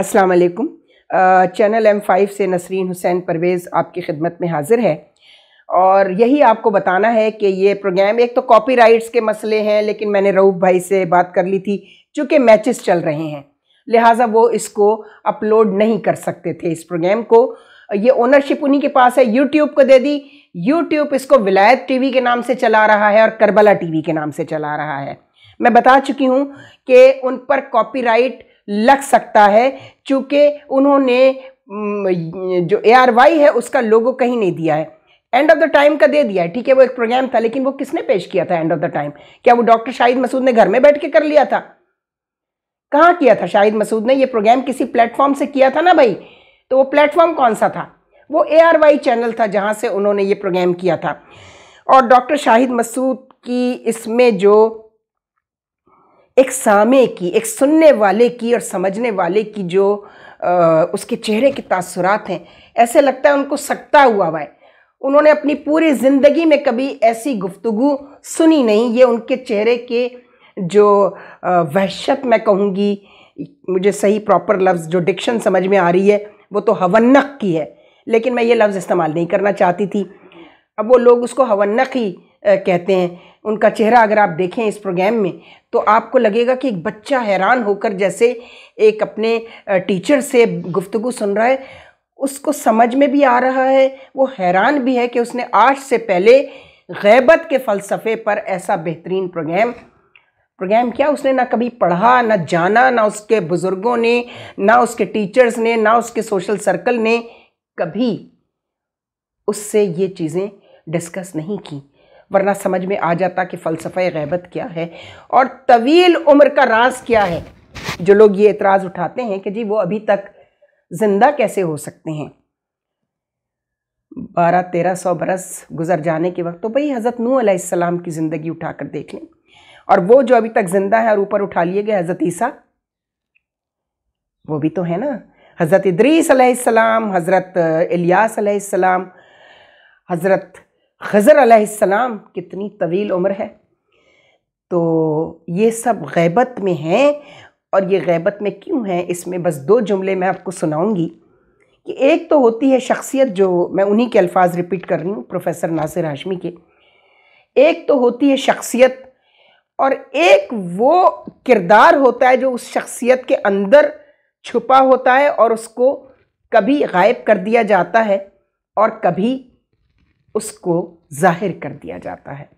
अस्सलाम वालेकुम channel M five से नसरीन हुसैन परवेज़ आपकी खिदमत में हाज़िर है और यही आपको बताना है कि ये प्रोग्राम एक तो राइट्स के मसले हैं लेकिन मैंने रऊफ़ भाई से बात कर ली थी चूँकि मैचेस चल रहे हैं लिहाजा वो इसको अपलोड नहीं कर सकते थे इस प्रोग्राम को ये ओनरशिप उन्हीं के पास है यूट्यूब को दे दी यूट्यूब इसको विलायत वी के नाम से चला रहा है और करबला वी के नाम से चला रहा है मैं बता चुकी हूँ कि उन पर कॉपीराइट लग सकता है चूँकि उन्होंने जो ए आर वाई है उसका लोगो कहीं नहीं दिया है एंड ऑफ द टाइम का दे दिया है ठीक है वो एक प्रोग्राम था लेकिन वो किसने पेश किया था एंड ऑफ द टाइम क्या वो डॉक्टर शाहिद मसूद ने घर में बैठ के कर लिया था कहाँ किया था शाहिद मसूद ने ये प्रोग्राम किसी प्लेटफॉर्म से किया था ना भाई तो वो प्लेटफॉर्म कौन सा था वो ए आर वाई चैनल था जहाँ से उन्होंने ये प्रोग्राम किया था और डॉक्टर शाहिद मसूद की इसमें जो एक सामे की एक सुनने वाले की और समझने वाले की जो आ, उसके चेहरे के तासुरात हैं ऐसे लगता है उनको सकता हुआ हुआ है उन्होंने अपनी पूरी ज़िंदगी में कभी ऐसी गुफ्तु सुनी नहीं ये उनके चेहरे के जो वहशत मैं कहूँगी मुझे सही प्रॉपर लफ्ज़ जो डिक्शन समझ में आ रही है वो तो हवन्नक की है लेकिन मैं ये लफ्ज़ इस्तेमाल नहीं करना चाहती थी अब वो लोग उसको हवन्नक ही कहते हैं उनका चेहरा अगर आप देखें इस प्रोग्राम में तो आपको लगेगा कि एक बच्चा हैरान होकर जैसे एक अपने टीचर से गुफ्तगु सुन रहा है उसको समझ में भी आ रहा है वो हैरान भी है कि उसने आज से पहले गैबत के फ़लसफ़े पर ऐसा बेहतरीन प्रोग्राम प्रोग्राम क्या उसने ना कभी पढ़ा ना जाना ना उसके बुज़ुर्गों ने ना उसके टीचर्स ने ना उसके सोशल सर्कल ने कभी उससे ये चीज़ें डिस्कस नहीं की वरना समझ में आ जाता कि फ़लसफ़ा गैबत क्या है और तवील उम्र का राज क्या है जो लोग ये एतराज़ उठाते हैं कि जी वो अभी तक ज़िंदा कैसे हो सकते हैं बारह तेरह सौ बरस गुजर जाने के वक्त तो भाई हज़रत नू अलैहिस्सलाम की ज़िंदगी उठा कर देख लें और वो जो अभी तक ज़िंदा है और ऊपर उठा लिए गए हज़रत ईसा वो भी तो है ना हज़रत इद्रीसम हज़रत इलियास हज़रत खज़र अलैहिस्सलाम कितनी तवील उम्र है तो ये सब गैबत में हैं और ये गैबत में क्यों है इसमें बस दो जुमले मैं आपको सुनाऊंगी कि एक तो होती है शख्सियत जो मैं उन्हीं के अल्फाज रिपीट कर रही हूँ प्रोफेसर नासिर हाशमी के एक तो होती है शख्सियत और एक वो किरदार होता है जो उस शख्सियत के अंदर छुपा होता है और उसको कभी गायब कर दिया जाता है और कभी उसको ज़ाहिर कर दिया जाता है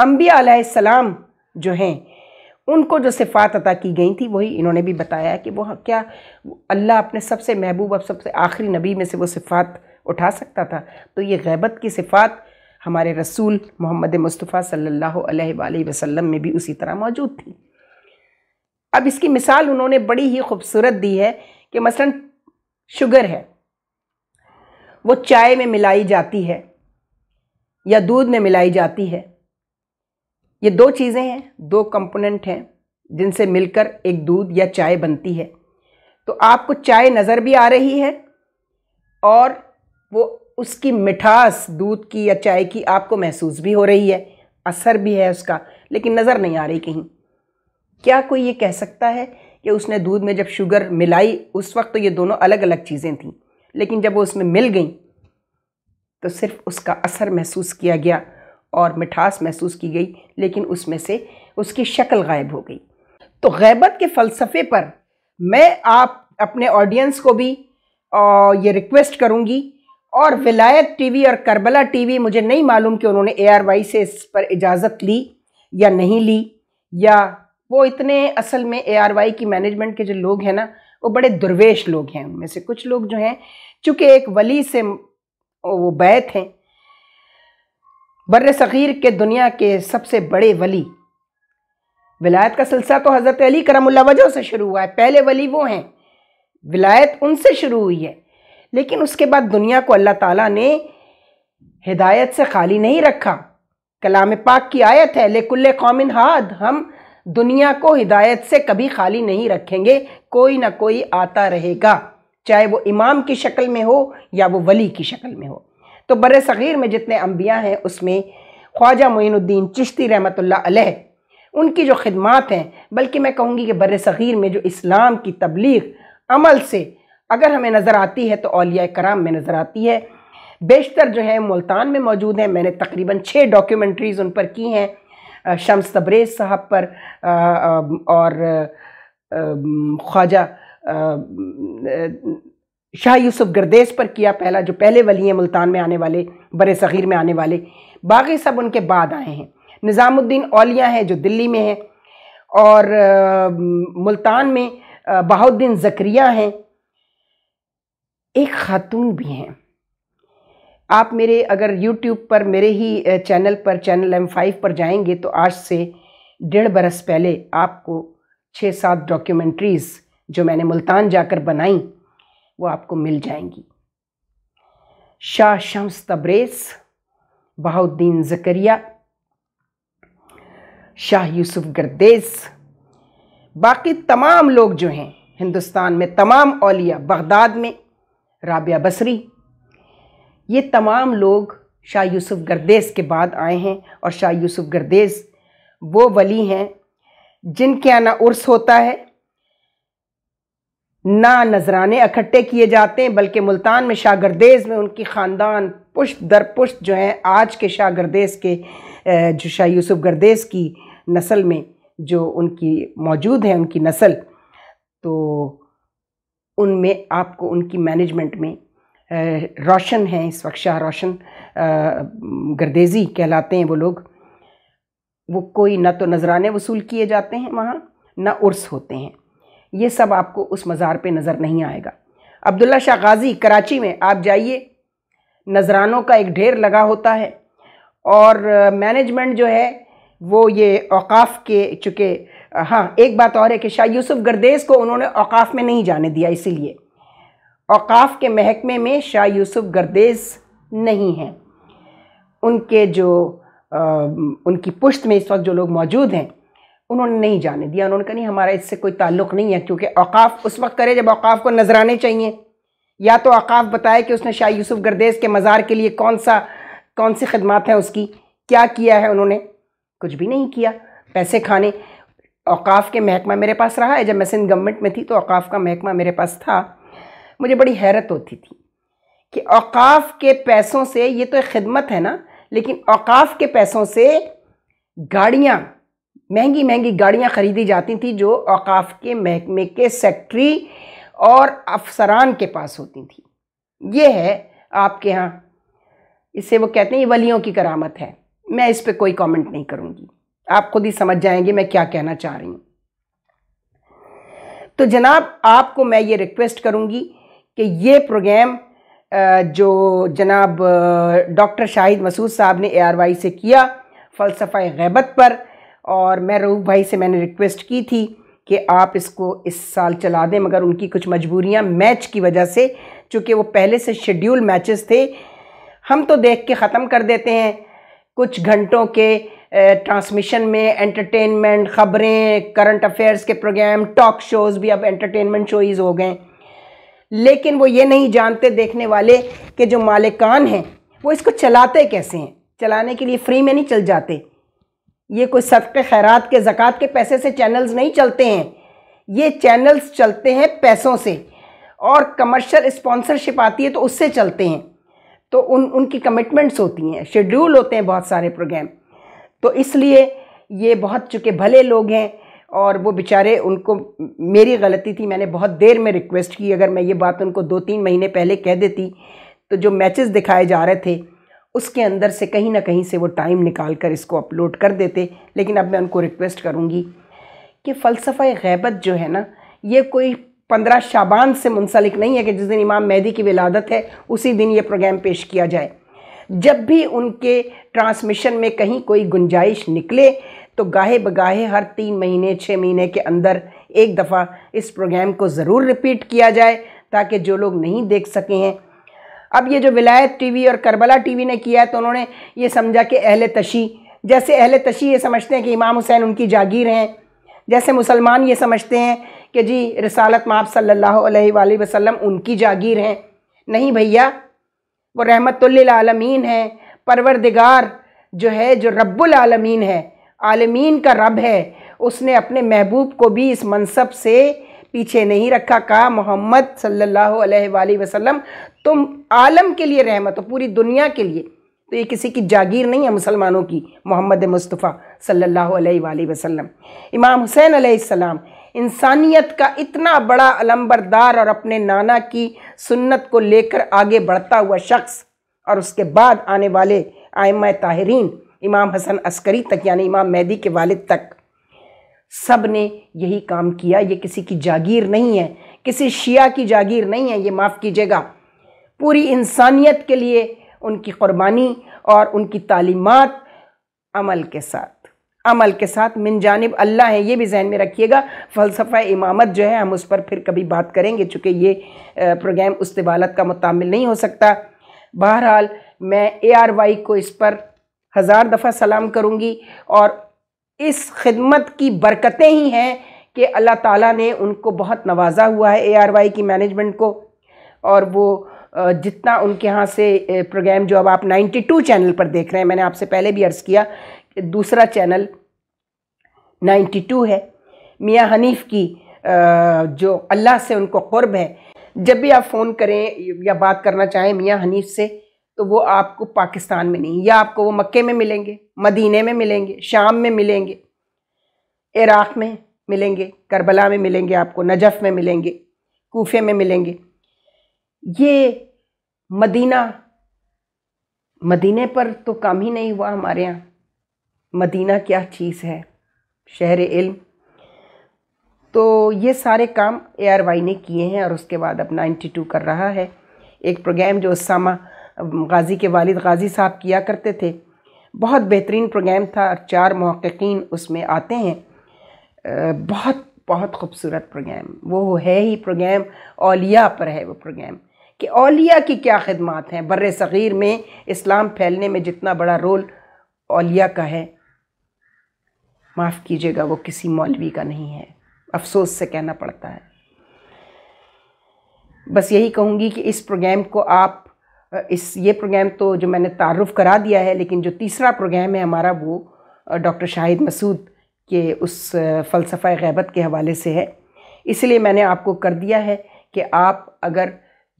अम्बिया सलाम जो हैं उनको जो सिफ़ात अता की गई थी वही इन्होंने भी बताया कि वो क्या अल्लाह अपने सबसे महबूब और सबसे आखिरी नबी में से वो सिफ़ात उठा सकता था तो ये गैबत की सिफ़ात हमारे रसूल मोहम्मद मुस्तफ़ा सल्लल्लाहु अलैहि वसल्लम में भी उसी तरह मौजूद थी अब इसकी मिसाल उन्होंने बड़ी ही खूबसूरत दी है कि मसलन शुगर है वो चाय में मिलाई जाती है या दूध में मिलाई जाती है ये दो चीज़ें हैं दो कंपोनेंट हैं जिनसे मिलकर एक दूध या चाय बनती है तो आपको चाय नज़र भी आ रही है और वो उसकी मिठास दूध की या चाय की आपको महसूस भी हो रही है असर भी है उसका लेकिन नज़र नहीं आ रही कहीं क्या कोई ये कह सकता है कि उसने दूध में जब शुगर मिलाई उस वक्त तो ये दोनों अलग अलग चीज़ें थीं लेकिन जब वो उसमें मिल गई तो सिर्फ उसका असर महसूस किया गया और मिठास महसूस की गई लेकिन उसमें से उसकी शक्ल गायब हो गई तो गैबत के फ़लसफ़े पर मैं आप अपने ऑडियंस को भी और ये रिक्वेस्ट करूँगी और विलायत टीवी और करबला टीवी मुझे नहीं मालूम कि उन्होंने एआरवाई से इस पर इजाज़त ली या नहीं ली या वो इतने असल में एआरवाई की मैनेजमेंट के जो लोग हैं ना वो बड़े दुर्वेश लोग हैं उनमें से कुछ लोग जो हैं चूँकि एक वली से वो बैत हैं बर सग़ीर के दुनिया के सबसे बड़े वली विलायत का सिलसिला तो हज़रत अली करम वजह से शुरू हुआ है पहले वली वो हैं विलायत उनसे शुरू हुई है लेकिन उसके बाद दुनिया को अल्लाह ताला ने हिदायत से खाली नहीं रखा कलाम पाक की आयत है लेकुल्ल कौमिन हाद हम दुनिया को हिदायत से कभी खाली नहीं रखेंगे कोई ना कोई आता रहेगा चाहे वो इमाम की शक्ल में हो या वो वली की शक्ल में हो तो बर सग़ीर में जितने अम्बिया हैं उसमें ख्वाजा मोइनुद्दीन चिश्ती रहमत अलह उनकी जो खदमात हैं बल्कि मैं कहूँगी कि बर सग़ीर में जो इस्लाम की तबलीग अमल से अगर हमें नज़र आती है तो अलिया कराम में नज़र आती है बेशतर जो है मुल्तान में मौजूद हैं मैंने तकरीबन छः डॉक्यूमेंट्रीज़ उन पर की हैं शम्स तब्रेज़ साहब पर और ख्वाजा शाह यूसुफ गर्देश पर किया पहला जो पहले वली हैं मुल्तान में आने वाले बर सग़ीर में आने वाले बाकी सब उनके बाद आए हैं निज़ामुद्दीन औलिया हैं जो दिल्ली में हैं और मुल्तान में बहाउद्दीन ज़क्रिया हैं एक खातून भी हैं आप मेरे अगर YouTube पर मेरे ही चैनल पर चैनल एम फाइव पर जाएंगे तो आज से डेढ़ बरस पहले आपको छः सात डॉक्यूमेंट्रीज़ जो मैंने मुल्तान जाकर बनाई वो आपको मिल जाएंगी शाह शम्स तब्रेस बहाउद्दीन जकरिया शाह यूसुफ गर्देस बाकी तमाम लोग जो हैं हिंदुस्तान में तमाम औलिया बगदाद में राबिया बसरी ये तमाम लोग शाह यूसुफ गर्देस के बाद आए हैं और शाह यूसुफ गर्देस वो वली हैं जिनके आना उर्स होता है ना नजराने इकट्ठे किए जाते हैं बल्कि मुल्तान में शागरदेज में उनकी ख़ानदान पुश दर पुष्ट जो हैं आज के शागरदेज के जो शाह यूसुफ गर्देज की नस्ल में जो उनकी मौजूद है उनकी नस्ल तो उनमें आपको उनकी मैनेजमेंट में रोशन हैं इस वक्त शाह रोशन गर्देजी कहलाते हैं वो लोग वो कोई ना तो नजराने वसूल किए जाते हैं वहाँ ना उर्स होते हैं ये सब आपको उस मज़ार पे नज़र नहीं आएगा अब्दुल्ला शाह गाज़ी कराची में आप जाइए नजरानों का एक ढेर लगा होता है और मैनेजमेंट जो है वो ये अवकाफ़ के चूँकि हाँ एक बात और है कि शाह यूसुफ़ गर्देज को उन्होंने अवकाफ़ में नहीं जाने दिया इसीलिए अवकाफ़ के महकमे में शाह यूसुफ़ गर्देज नहीं हैं उनके जो आ, उनकी पुश्त में इस वक्त जो लोग मौजूद हैं उन्होंने नहीं जाने दिया उन्होंने कहा नहीं हमारा इससे कोई ताल्लुक़ नहीं है क्योंकि अवकाफ़ उस वक्त करे जब अकाफ को नजर आने चाहिए या तो अवकाफ़ बताए कि उसने शाह यूसुफ गर्देज के मज़ार के लिए कौन सा कौन सी खदमात हैं उसकी क्या किया है उन्होंने कुछ भी नहीं किया पैसे खाने अवकाफ़ के महकमा मेरे पास रहा है जब मैं सिंध गवर्नमेंट में थी तो अवकाफ़ का महकमा मेरे पास था मुझे बड़ी हैरत होती थी कि अवकाफ़ के पैसों से ये तो एक खिदमत है ना लेकिन अवकाफ़ के पैसों से गाड़ियाँ महंगी महंगी गाड़ियां ख़रीदी जाती थी जो अवकाफ़ के महकमे के सेक्ट्री और अफसरान के पास होती थी ये है आपके यहाँ इसे वो कहते हैं ये वलियों की करामत है मैं इस पर कोई कमेंट नहीं करूँगी आप खुद ही समझ जाएंगे मैं क्या कहना चाह रही हूँ तो जनाब आपको मैं ये रिक्वेस्ट करूँगी कि ये प्रोग्राम जो जनाब डॉक्टर शाहिद मसूद साहब ने ए आर वाई से किया फ़लसफ़ा गैबत पर और मैं रऊफ़ भाई से मैंने रिक्वेस्ट की थी कि आप इसको इस साल चला दें मगर उनकी कुछ मजबूरियां मैच की वजह से चूँकि वो पहले से शेड्यूल मैचेस थे हम तो देख के ख़त्म कर देते हैं कुछ घंटों के ट्रांसमिशन में एंटरटेनमेंट ख़बरें करंट अफेयर्स के प्रोग्राम टॉक शोज़ भी अब एंटरटेनमेंट शोज़ हो गए लेकिन वो ये नहीं जानते देखने वाले कि जो मालिकान हैं वो इसको चलाते कैसे हैं चलाने के लिए फ्री में नहीं चल जाते ये कोई सदक़ खैरात के ज़क़़त के पैसे से चैनल्स नहीं चलते हैं ये चैनल्स चलते हैं पैसों से और कमर्शियल इस्पॉन्सरशिप आती है तो उससे चलते हैं तो उन उनकी कमिटमेंट्स होती हैं शेड्यूल होते हैं बहुत सारे प्रोग्राम तो इसलिए ये बहुत चूँकि भले लोग हैं और वो बेचारे उनको मेरी गलती थी मैंने बहुत देर में रिक्वेस्ट की अगर मैं ये बात उनको दो तीन महीने पहले कह देती तो जो मैचेस दिखाए जा रहे थे उसके अंदर से कहीं ना कहीं से वो टाइम निकाल कर इसको अपलोड कर देते लेकिन अब मैं उनको रिक्वेस्ट करूँगी कि फ़लसफ़ा गैबत जो है ना ये कोई पंद्रह शाबान से मुंसलिक नहीं है कि जिस दिन इमाम मेहदी की विलादत है उसी दिन ये प्रोग्राम पेश किया जाए जब भी उनके ट्रांसमिशन में कहीं कोई गुंजाइश निकले तो गाहे बगाहे हर तीन महीने छः महीने के अंदर एक दफ़ा इस प्रोग्राम को ज़रूर रिपीट किया जाए ताकि जो लोग नहीं देख सके हैं अब ये जो विलायत टीवी और करबला टीवी ने किया है तो उन्होंने ये समझा कि अहल तशी जैसे अहल तशी ये समझते हैं कि इमाम हुसैन उनकी जागीर हैं जैसे मुसलमान ये समझते हैं कि जी रसालत माप सल्ला अलैहि उनकी जागीर हैं नहीं भैया वो रहमतमीन हैं परवरदिगार जो है जो रब्बालमीन है आलमीन का रब है उसने अपने महबूब को भी इस मनसब से पीछे नहीं रखा कहा मोहम्मद सल्ला वसलम तुम आलम के लिए रहमत हो पूरी दुनिया के लिए तो ये किसी की जागीर नहीं है मुसलमानों की मोहम्मद मुस्तफ़ा सल्ला वसलम इमाम हुसैन आसमाम इंसानियत का इतना बड़ा अलम्बरदार और अपने नाना की सुन्नत को लेकर आगे बढ़ता हुआ शख्स और उसके बाद आने वाले आयम ताहरीन इमाम हसन अस्करी तक यानी इमाम मेहदी के वालिद तक सब ने यही काम किया ये किसी की जागीर नहीं है किसी शिया की जागीर नहीं है ये माफ़ कीजिएगा पूरी इंसानियत के लिए उनकी क़ुरबानी और उनकी तालीमत अमल के साथ अमल के साथ मिन जानब अल्लाह है ये भी जहन में रखिएगा फ़लसफ़ा इमामत जो है हम उस पर फिर कभी बात करेंगे चूँकि ये प्रोग्राम तबालत का मुतामिल नहीं हो सकता बहरहाल मैं ए आर वाई को इस पर हज़ार दफ़ा सलाम करूँगी और इस खिदमत की बरकतें ही हैं कि अल्लाह ताला ने उनको बहुत नवाजा हुआ है एआरवाई की मैनेजमेंट को और वो जितना उनके यहाँ से प्रोग्राम जो अब आप 92 चैनल पर देख रहे हैं मैंने आपसे पहले भी अर्ज़ किया कि दूसरा चैनल 92 है मियाँ हनीफ की जो अल्लाह से उनको क़ुरब है जब भी आप फ़ोन करें या बात करना चाहें मियाँ हनीफ से तो वो आपको पाकिस्तान में नहीं या आपको वो मक्के में मिलेंगे मदीने में मिलेंगे शाम में मिलेंगे इराक़ में मिलेंगे करबला में मिलेंगे आपको नजफ़ में मिलेंगे कोफे में मिलेंगे ये मदीना मदीने पर तो काम ही नहीं हुआ हमारे यहाँ मदीना क्या चीज़ है शहर इल्म तो ये सारे काम ए आर वाई ने किए हैं और उसके बाद अब 92 कर रहा है एक प्रोग्राम जो उसामा गाज़ी के वालिद गाज़ी साहब किया करते थे बहुत बेहतरीन प्रोग्राम था और चार महक्कीन उसमें आते हैं बहुत बहुत खूबसूरत प्रोग्राम वो है ही प्रोग्राम ओलिया पर है वो प्रोग्राम कि ओलिया की क्या खदमात हैं बर सग़ीर में इस्लाम फैलने में जितना बड़ा रोल ओलिया का है माफ़ कीजिएगा वो किसी मौलवी का नहीं है अफसोस से कहना पड़ता है बस यही कहूँगी कि इस प्रोग्राम को आप इस ये प्रोग्राम तो जो मैंने तारुफ करा दिया है लेकिन जो तीसरा प्रोग्राम है हमारा वो डॉक्टर शाहिद मसूद के उस फ़लसफ़ा गैबत के हवाले से है इसलिए मैंने आपको कर दिया है कि आप अगर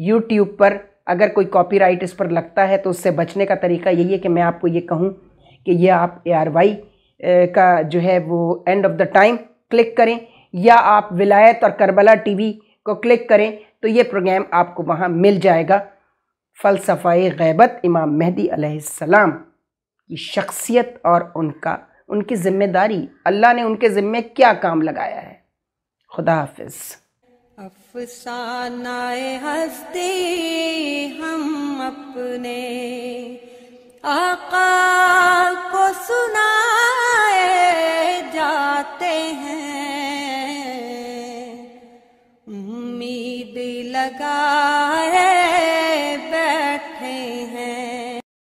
यूट्यूब पर अगर कोई कॉपीराइट इस पर लगता है तो उससे बचने का तरीका यही है कि मैं आपको ये कहूँ कि ये आप ए आर वाई का जो है वो end of the time click करें या आप विलायत और करबला टीवी को क्लिक करें तो ये प्रोग्राम आपको वहाँ मिल जाएगा फ़लसफ़ा गैबत इमाम महदी अलैहिस्सलाम की शख्सियत और उनका उनकी ज़िम्मेदारी अल्लाह ने उनके ज़िम्मे क्या काम लगाया है खुदा हाफ अफसानाए हस्ती हम अपने आका को सुनाए जाते हैं उम्मीद लगाए